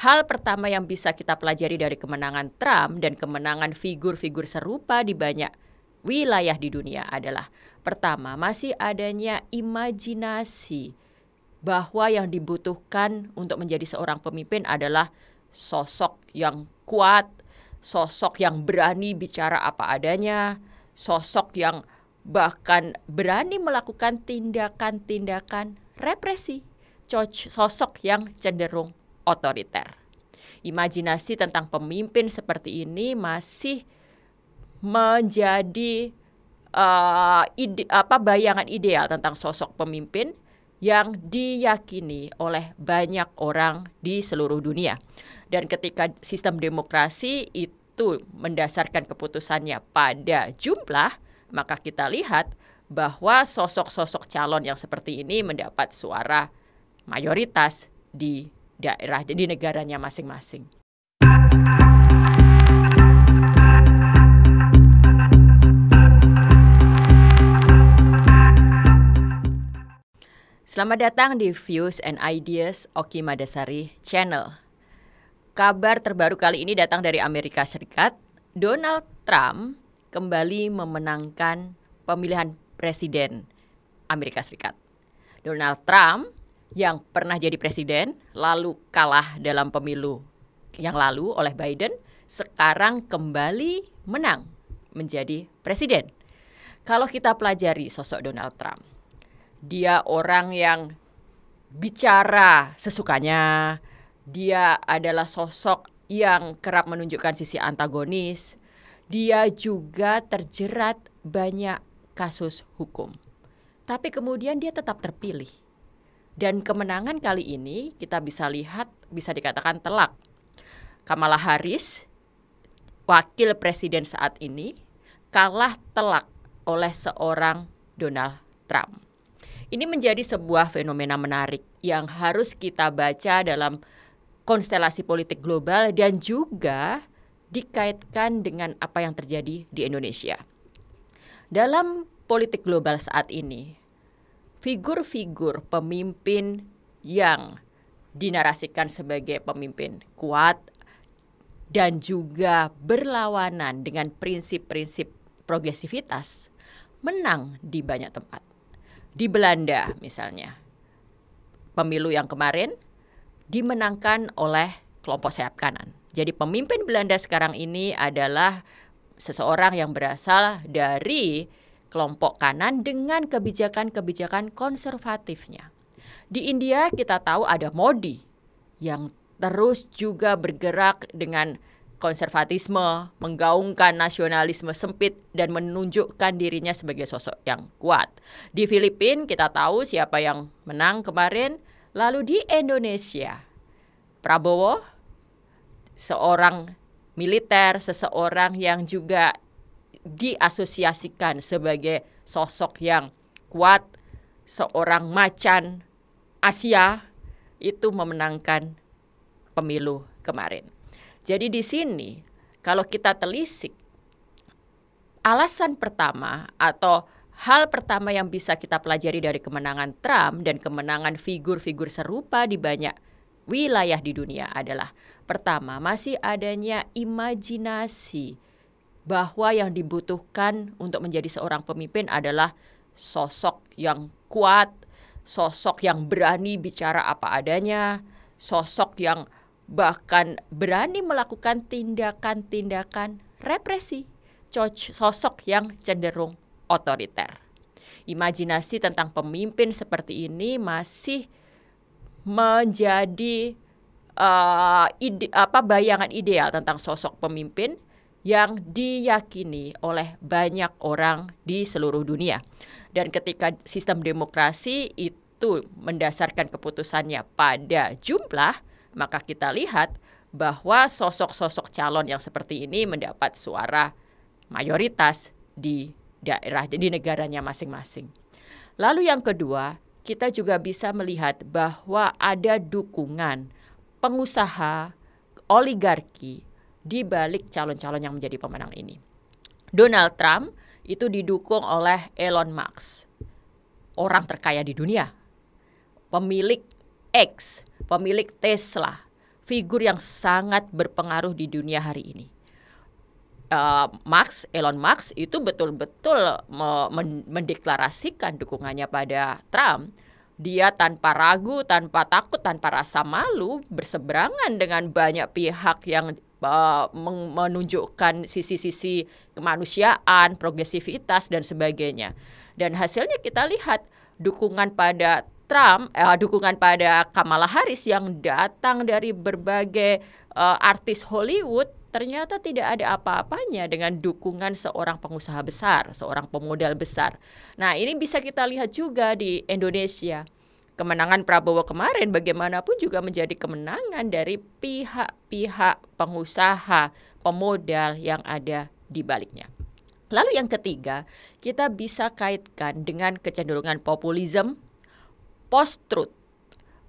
Hal pertama yang bisa kita pelajari dari kemenangan Trump dan kemenangan figur-figur serupa di banyak wilayah di dunia adalah pertama, masih adanya imajinasi bahwa yang dibutuhkan untuk menjadi seorang pemimpin adalah sosok yang kuat, sosok yang berani bicara apa adanya, sosok yang bahkan berani melakukan tindakan-tindakan represi, sosok yang cenderung otoriter. Imajinasi tentang pemimpin seperti ini masih menjadi uh, ide, apa bayangan ideal tentang sosok pemimpin yang diyakini oleh banyak orang di seluruh dunia. Dan ketika sistem demokrasi itu mendasarkan keputusannya pada jumlah, maka kita lihat bahwa sosok-sosok calon yang seperti ini mendapat suara mayoritas di daerah di negaranya masing-masing. Selamat datang di Views and Ideas Oki Madasari Channel. Kabar terbaru kali ini datang dari Amerika Serikat. Donald Trump kembali memenangkan pemilihan presiden Amerika Serikat. Donald Trump yang pernah jadi presiden, lalu kalah dalam pemilu yang lalu oleh Biden, sekarang kembali menang menjadi presiden. Kalau kita pelajari sosok Donald Trump, dia orang yang bicara sesukanya, dia adalah sosok yang kerap menunjukkan sisi antagonis. Dia juga terjerat banyak kasus hukum. Tapi kemudian dia tetap terpilih dan kemenangan kali ini kita bisa lihat bisa dikatakan telak. Kamala Harris, wakil presiden saat ini, kalah telak oleh seorang Donald Trump. Ini menjadi sebuah fenomena menarik yang harus kita baca dalam konstelasi politik global dan juga dikaitkan dengan apa yang terjadi di Indonesia. Dalam politik global saat ini, figur-figur pemimpin yang dinarasikan sebagai pemimpin kuat dan juga berlawanan dengan prinsip-prinsip progresivitas menang di banyak tempat. Di Belanda misalnya, pemilu yang kemarin dimenangkan oleh kelompok sayap kanan. Jadi pemimpin Belanda sekarang ini adalah seseorang yang berasal dari kelompok kanan dengan kebijakan-kebijakan konservatifnya. Di India kita tahu ada Modi yang terus juga bergerak dengan konservatisme, menggaungkan nasionalisme sempit dan menunjukkan dirinya sebagai sosok yang kuat. Di Filipina kita tahu siapa yang menang kemarin, lalu di Indonesia Prabowo seorang militer, seseorang yang juga diasosiasikan sebagai sosok yang kuat, seorang macan Asia itu memenangkan pemilu kemarin. Jadi di sini kalau kita telisik alasan pertama atau hal pertama yang bisa kita pelajari dari kemenangan Trump dan kemenangan figur-figur serupa di banyak wilayah di dunia adalah pertama masih adanya imajinasi bahwa yang dibutuhkan untuk menjadi seorang pemimpin adalah sosok yang kuat, sosok yang berani bicara apa adanya, sosok yang bahkan berani melakukan tindakan-tindakan represi, sosok yang cenderung otoriter. Imajinasi tentang pemimpin seperti ini masih menjadi uh, ide, apa bayangan ideal tentang sosok pemimpin yang diyakini oleh banyak orang di seluruh dunia. Dan ketika sistem demokrasi itu mendasarkan keputusannya pada jumlah, maka kita lihat bahwa sosok-sosok calon yang seperti ini mendapat suara mayoritas di daerah di negaranya masing-masing. Lalu yang kedua, kita juga bisa melihat bahwa ada dukungan pengusaha, oligarki di balik calon-calon yang menjadi pemenang ini. Donald Trump itu didukung oleh Elon Musk, orang terkaya di dunia, pemilik X, pemilik Tesla, figur yang sangat berpengaruh di dunia hari ini. Uh, eh, Max Elon Musk itu betul-betul mendeklarasikan dukungannya pada Trump. Dia tanpa ragu, tanpa takut, tanpa rasa malu berseberangan dengan banyak pihak yang Eh, menunjukkan sisi-sisi kemanusiaan, progresivitas dan sebagainya. Dan hasilnya kita lihat dukungan pada Trump, eh, dukungan pada Kamala Harris yang datang dari berbagai uh, artis Hollywood ternyata tidak ada apa-apanya dengan dukungan seorang pengusaha besar, seorang pemodal besar. Nah, ini bisa kita lihat juga di Indonesia kemenangan Prabowo kemarin bagaimanapun juga menjadi kemenangan dari pihak-pihak pengusaha, pemodal yang ada di baliknya. Lalu yang ketiga, kita bisa kaitkan dengan kecenderungan populisme, post-truth.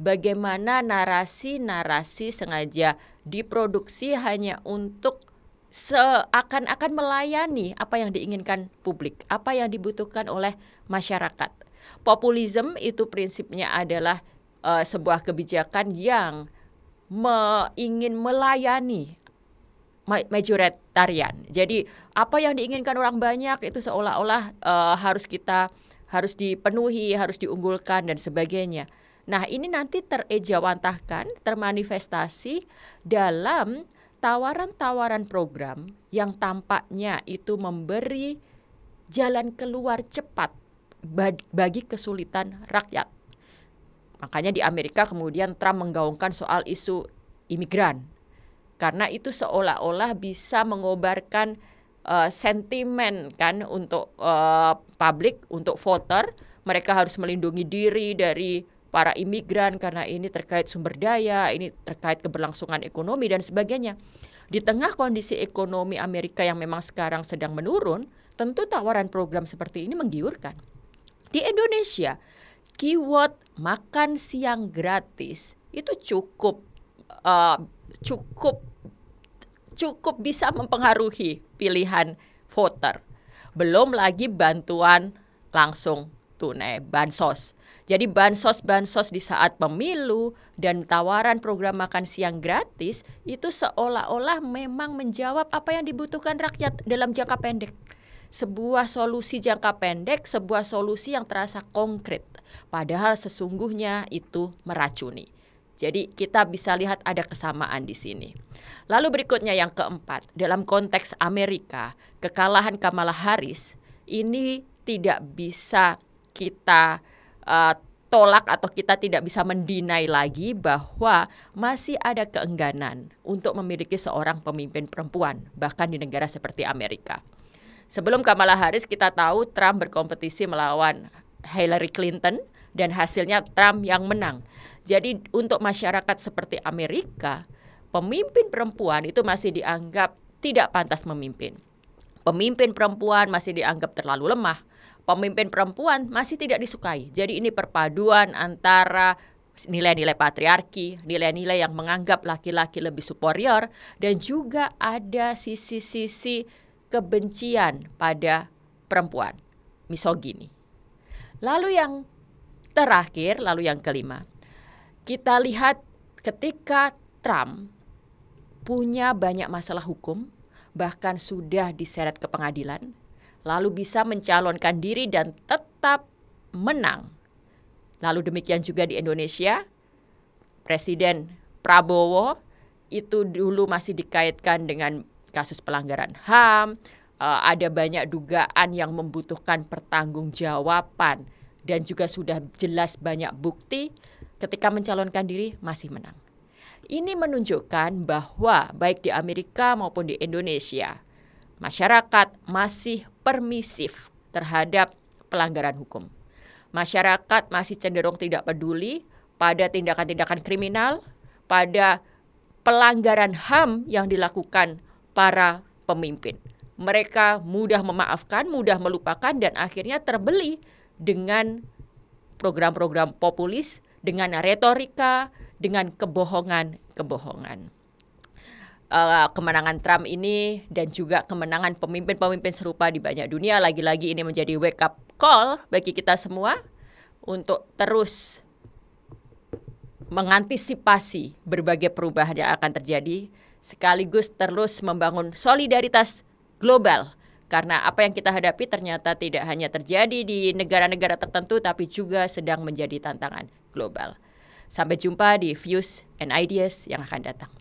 Bagaimana narasi-narasi sengaja diproduksi hanya untuk seakan-akan melayani apa yang diinginkan publik, apa yang dibutuhkan oleh masyarakat. Populisme itu prinsipnya adalah uh, sebuah kebijakan yang me ingin melayani majoritarian. Jadi apa yang diinginkan orang banyak itu seolah-olah uh, harus kita harus dipenuhi, harus diunggulkan dan sebagainya. Nah, ini nanti terejawantahkan, termanifestasi dalam tawaran-tawaran program yang tampaknya itu memberi jalan keluar cepat bagi kesulitan rakyat. Makanya di Amerika kemudian Trump menggaungkan soal isu imigran. Karena itu seolah-olah bisa mengobarkan uh, sentimen kan untuk uh, publik, untuk voter, mereka harus melindungi diri dari para imigran karena ini terkait sumber daya, ini terkait keberlangsungan ekonomi dan sebagainya. Di tengah kondisi ekonomi Amerika yang memang sekarang sedang menurun, tentu tawaran program seperti ini menggiurkan. Di Indonesia, keyword makan siang gratis itu cukup uh, cukup cukup bisa mempengaruhi pilihan voter. Belum lagi bantuan langsung tunai bansos. Jadi bansos-bansos di saat pemilu dan tawaran program makan siang gratis itu seolah-olah memang menjawab apa yang dibutuhkan rakyat dalam jangka pendek sebuah solusi jangka pendek, sebuah solusi yang terasa konkret, padahal sesungguhnya itu meracuni. Jadi kita bisa lihat ada kesamaan di sini. Lalu berikutnya yang keempat, dalam konteks Amerika, kekalahan Kamala Harris ini tidak bisa kita uh, tolak atau kita tidak bisa mendinai lagi bahwa masih ada keengganan untuk memiliki seorang pemimpin perempuan bahkan di negara seperti Amerika. Sebelum Kamala Harris kita tahu Trump berkompetisi melawan Hillary Clinton dan hasilnya Trump yang menang. Jadi untuk masyarakat seperti Amerika, pemimpin perempuan itu masih dianggap tidak pantas memimpin. Pemimpin perempuan masih dianggap terlalu lemah. Pemimpin perempuan masih tidak disukai. Jadi ini perpaduan antara nilai-nilai patriarki, nilai-nilai yang menganggap laki-laki lebih superior dan juga ada sisi-sisi kebencian pada perempuan, misogini. Lalu yang terakhir, lalu yang kelima, kita lihat ketika Trump punya banyak masalah hukum, bahkan sudah diseret ke pengadilan, lalu bisa mencalonkan diri dan tetap menang. Lalu demikian juga di Indonesia, Presiden Prabowo itu dulu masih dikaitkan dengan kasus pelanggaran HAM, eh, ada banyak dugaan yang membutuhkan pertanggungjawaban dan juga sudah jelas banyak bukti ketika mencalonkan diri masih menang. Ini menunjukkan bahwa baik di Amerika maupun di Indonesia masyarakat masih permisif terhadap pelanggaran hukum. Masyarakat masih cenderung tidak peduli pada tindakan-tindakan kriminal, pada pelanggaran HAM yang dilakukan para pemimpin. Mereka mudah memaafkan, mudah melupakan, dan akhirnya terbeli dengan program-program populis, dengan retorika, dengan kebohongan-kebohongan. Uh, kemenangan Trump ini dan juga kemenangan pemimpin-pemimpin serupa di banyak dunia lagi-lagi ini menjadi wake up call bagi kita semua untuk terus mengantisipasi berbagai perubahan yang akan terjadi sekaligus terus membangun solidaritas global karena apa yang kita hadapi ternyata tidak hanya terjadi di negara-negara tertentu tapi juga sedang menjadi tantangan global. Sampai jumpa di views and ideas yang akan datang.